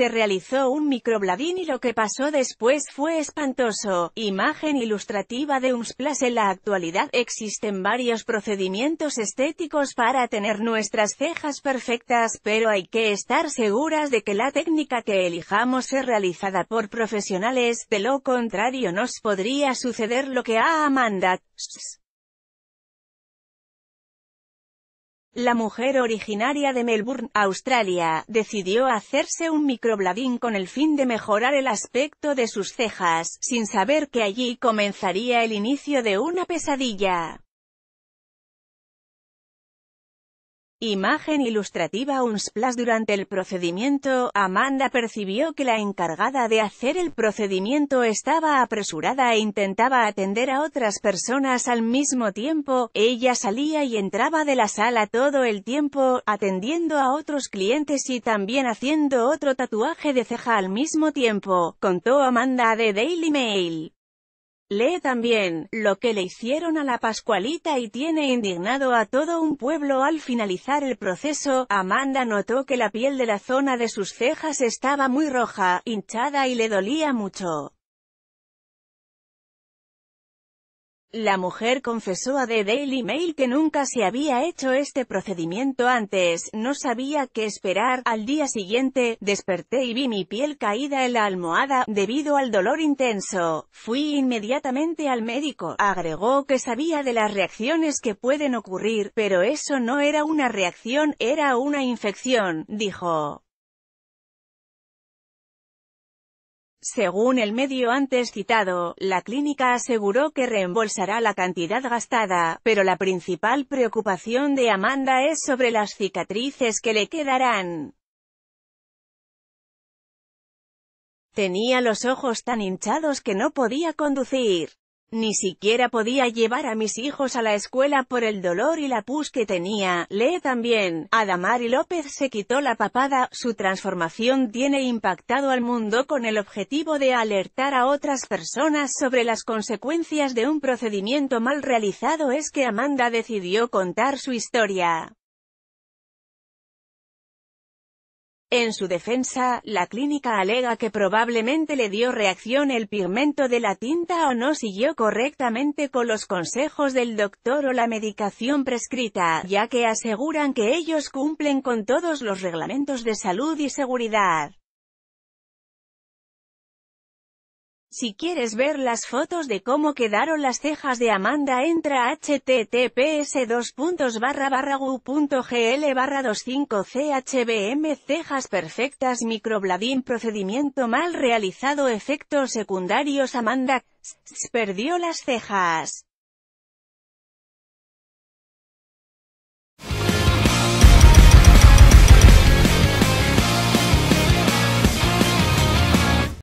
se realizó un microbladín y lo que pasó después fue espantoso. Imagen ilustrativa de Umsplash En la actualidad existen varios procedimientos estéticos para tener nuestras cejas perfectas, pero hay que estar seguras de que la técnica que elijamos es realizada por profesionales, de lo contrario nos podría suceder lo que a Amanda La mujer originaria de Melbourne, Australia, decidió hacerse un microbladín con el fin de mejorar el aspecto de sus cejas, sin saber que allí comenzaría el inicio de una pesadilla. Imagen ilustrativa splash Durante el procedimiento, Amanda percibió que la encargada de hacer el procedimiento estaba apresurada e intentaba atender a otras personas al mismo tiempo. Ella salía y entraba de la sala todo el tiempo, atendiendo a otros clientes y también haciendo otro tatuaje de ceja al mismo tiempo, contó Amanda de Daily Mail. Lee también, lo que le hicieron a la Pascualita y tiene indignado a todo un pueblo al finalizar el proceso, Amanda notó que la piel de la zona de sus cejas estaba muy roja, hinchada y le dolía mucho. La mujer confesó a The Daily Mail que nunca se había hecho este procedimiento antes, no sabía qué esperar. Al día siguiente, desperté y vi mi piel caída en la almohada, debido al dolor intenso. Fui inmediatamente al médico. Agregó que sabía de las reacciones que pueden ocurrir, pero eso no era una reacción, era una infección, dijo. Según el medio antes citado, la clínica aseguró que reembolsará la cantidad gastada, pero la principal preocupación de Amanda es sobre las cicatrices que le quedarán. Tenía los ojos tan hinchados que no podía conducir. Ni siquiera podía llevar a mis hijos a la escuela por el dolor y la pus que tenía. Lee también, Adamari López se quitó la papada, su transformación tiene impactado al mundo con el objetivo de alertar a otras personas sobre las consecuencias de un procedimiento mal realizado es que Amanda decidió contar su historia. En su defensa, la clínica alega que probablemente le dio reacción el pigmento de la tinta o no siguió correctamente con los consejos del doctor o la medicación prescrita, ya que aseguran que ellos cumplen con todos los reglamentos de salud y seguridad. Si quieres ver las fotos de cómo quedaron las cejas de Amanda entra a https gugl barra 25 chbm cejas perfectas microbladín procedimiento mal realizado efectos secundarios Amanda perdió las cejas.